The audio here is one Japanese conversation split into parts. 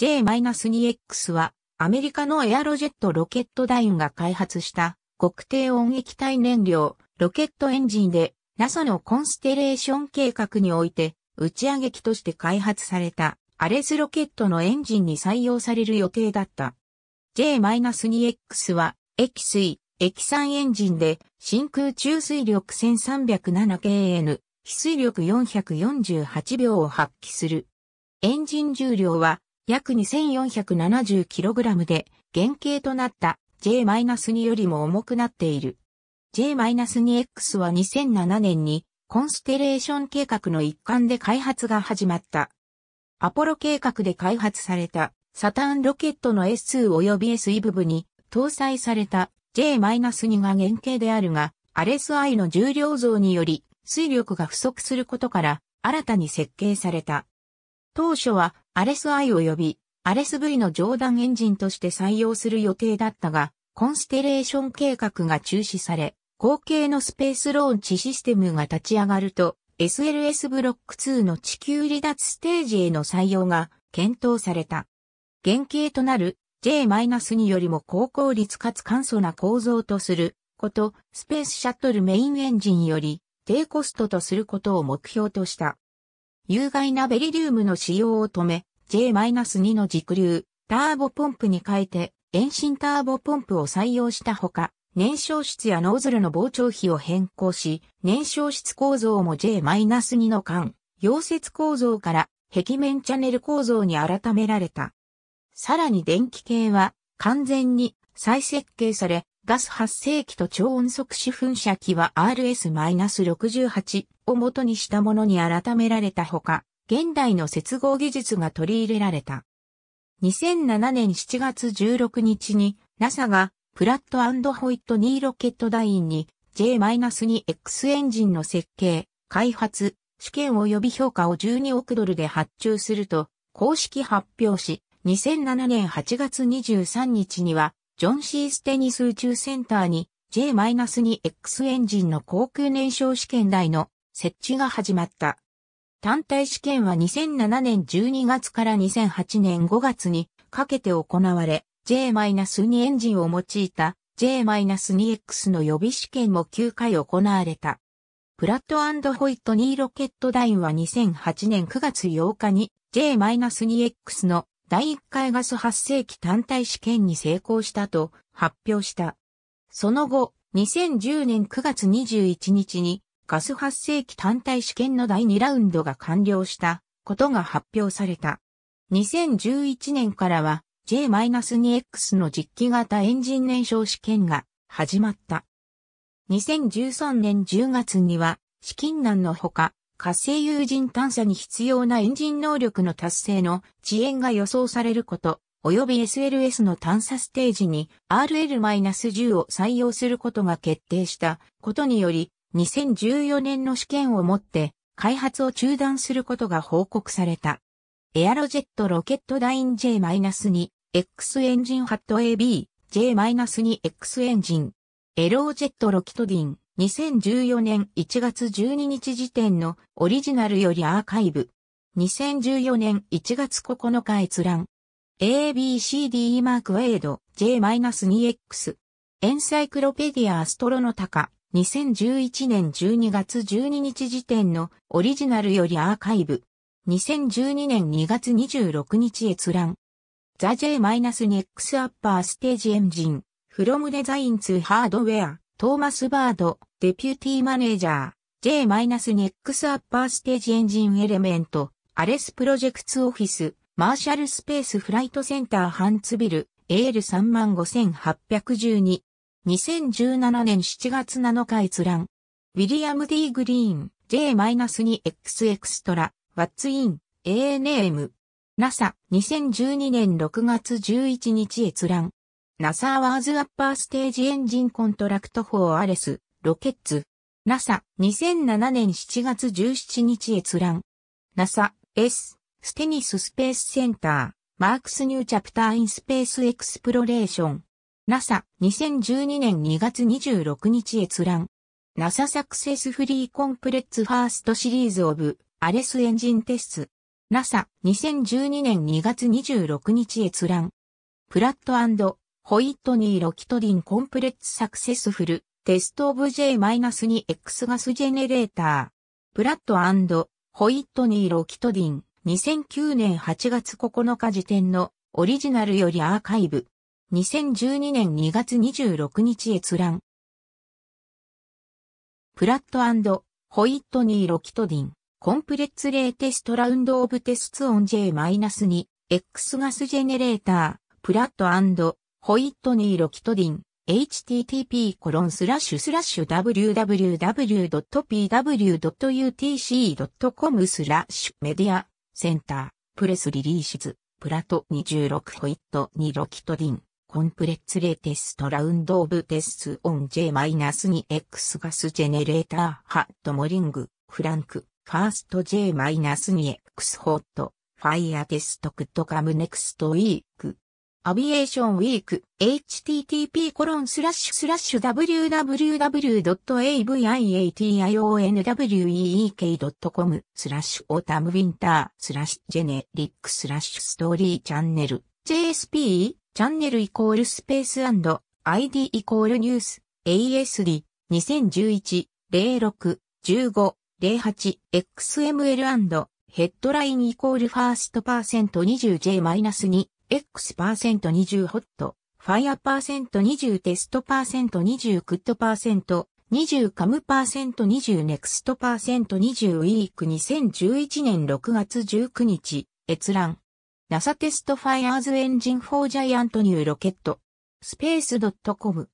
J-2X はアメリカのエアロジェットロケットダインが開発した極低音液体燃料ロケットエンジンで NASA のコンステレーション計画において打ち上げ機として開発されたアレスロケットのエンジンに採用される予定だった。J-2X は液水、液酸エンジンで真空中水力 1307kN、非水力448秒を発揮する。エンジン重量は約 2470kg で原型となった J-2 よりも重くなっている。J-2X は2007年にコンステレーション計画の一環で開発が始まった。アポロ計画で開発されたサターンロケットの S2 及び SE 部分に搭載された J-2 が原型であるが、RSI の重量増により水力が不足することから新たに設計された。当初はアレス I 及びアレス V の上段エンジンとして採用する予定だったが、コンステレーション計画が中止され、後継のスペースローンチシステムが立ち上がると、SLS ブロック2の地球離脱ステージへの採用が検討された。原型となる J- よりも高効率かつ簡素な構造とすること、スペースシャトルメインエンジンより低コストとすることを目標とした。有害なベリリウムの使用を止め、J-2 の軸流、ターボポンプに変えて、遠心ターボポンプを採用したほか、燃焼室やノーズルの膨張比を変更し、燃焼室構造も J-2 の間、溶接構造から壁面チャネル構造に改められた。さらに電気系は完全に再設計され、ガス発生器と超音速子噴射器は RS-68 を元にしたものに改められたほか、現代の接合技術が取り入れられた。2007年7月16日に NASA がプラットホイット2ロケットダインに J-2X エンジンの設計、開発、試験及び評価を12億ドルで発注すると公式発表し、2007年8月23日にはジョン・シー・ステニス宇宙センターに J-2X エンジンの航空燃焼試験台の設置が始まった。単体試験は2007年12月から2008年5月にかけて行われ、J-2 エンジンを用いた J-2X の予備試験も9回行われた。プラットホイットニーロケットダインは2008年9月8日に J-2X の第1回ガス発生器単体試験に成功したと発表した。その後、2010年9月21日にガス発生器単体試験の第2ラウンドが完了したことが発表された。2011年からは J-2X の実機型エンジン燃焼試験が始まった。2013年10月には資金難のほか火星有人探査に必要なエンジン能力の達成の遅延が予想されること、及び SLS の探査ステージに RL-10 を採用することが決定したことにより、2014年の試験をもって開発を中断することが報告された。エアロジェットロケットダイン J-2、X エンジンハット AB、J-2X エンジン、エロージェットロキトディン、2014年1月12日時点のオリジナルよりアーカイブ。2014年1月9日閲覧。ABCDE マークウェイド J-2X。エンサイクロペディアアストロノタカ。2011年12月12日時点のオリジナルよりアーカイブ。2012年2月26日閲覧。ザ J-2X アッパーステージエンジン。From Design to Hardware。トーマス・バード、デピュティー・マネージャー、J-NEX アッパーステージエンジンエレメント、アレスプロジェクツオフィス、マーシャルスペースフライトセンターハンツビル、AL35812。2017年7月7日閲覧。ウィリアム・ D・ グリーン、J-2X エクストラ、ワッツイン、ANM。NASA、2012年6月11日閲覧。NASA ワーズアッパーステージエンジンコントラクト法アレス、ロケッツ。NASA、2007年7月17日閲覧。NASA、S、ステニススペースセンター、マークスニューチャプターインスペースエクスプロレーション。NASA、2012年2月26日閲覧。NASA サクセスフリーコンプレッツファーストシリーズオブ、アレスエンジンテスト。NASA、2012年2月26日閲覧。プラットホイットニー・ロキトディン・コンプレッツ・サクセスフル・テスト・オブ・ J-2X ガス・ジェネレーター。プラットホイットニー・ロキトディン。2009年8月9日時点のオリジナルよりアーカイブ。2012年2月26日閲覧。プラットホイットニー・ロキトディン。コンプレッツ・レイ・テスト・ラウンド・オブ・テスツ・オン・ J-2X ガス・ジェネレーター。プラットホイットニー・ロキトディン、http://www.pw.utc.com コロンススララッッシシュュスラッシュメディアセンタープレスリリーシズプラト26ホイットニー・ロキトディンコンプレッツレテストラウンドオブテスオン J-2X ガスジェネレーターハットモリングフランクファースト J-2X ホットファイアテストクッドカムネクストウィークアビエーションウィーク http://www.aviationwek.com スラッシュオータムウィンタースラッシュジェネリックスラッシュストーリーチャンネル JSP チャンネルイコールスペース &ID イコールニュース ASD 2011 06 15 08 XML& ヘッドラインイコールファーストパーセント 20J-2 X%20 パーセントホット、ファイアパーセント2 0テストパーセント %20 クッドパーセント、%20 カムパーセント %20 ネクストパーセント %20 ウィーク2011年6月19日、閲覧。NASA テストファイアーズエンジンフォージャイアントニューロケット。スペース .com。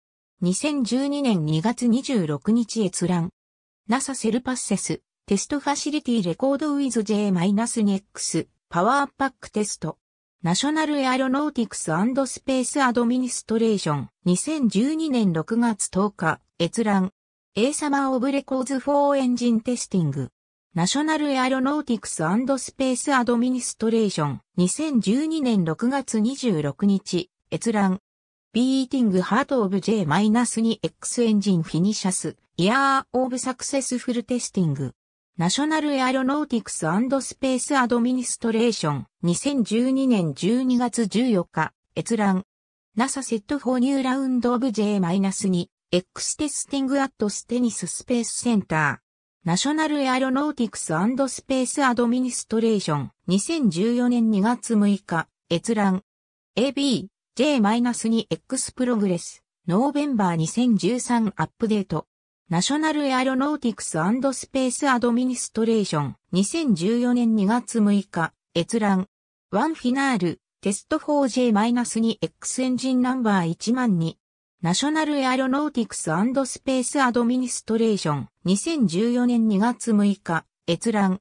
2012年2月26日閲覧。NASA セルパッセス。テストファシリティレコードウィズ J-NEX パワーパックテスト。ナショナルエアロノーティクススペースアドミニストレーション2012年6月10日閲覧 A サマーオブレコーズフォーエンジンテスティングナショナルエアロノーティクススペースアドミニストレーション2012年6月26日閲覧ビーティングハートオブ J-2X エンジンフィニシャスイヤーオブサクセスフルテスティングナショナルエアロノーティクススペースアドミニストレーション2012年12月14日閲覧 NASA セットフォーニューラウンドオブ J-2 X テスティングアットステニススペースセンターナショナルエアロノーティクススペースアドミニストレーション2014年2月6日閲覧 AB J-2X プログレスノーベンバー2013アップデートナショナルエアロノーティクススペースアドミニストレーション2014年2月6日閲覧ワンフィナールテスト 4J-2X エンジンナンバー1万2ナショナルエアロノーティクススペースアドミニストレーション2014年2月6日閲覧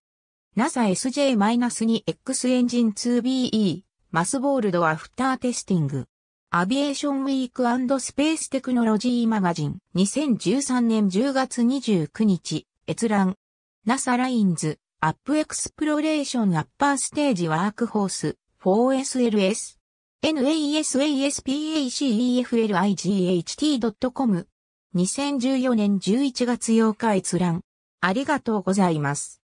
NASA SJ-2X エンジン 2BE マスボールドアフターテスティングアビエーションウィークスペーステクノロジーマガジン2013年10月29日閲覧 NASA ラインズアップエクスプロレーションアッパーステージワークホース 4SLS nasaspaceflight.com 2014年11月8日閲覧ありがとうございます。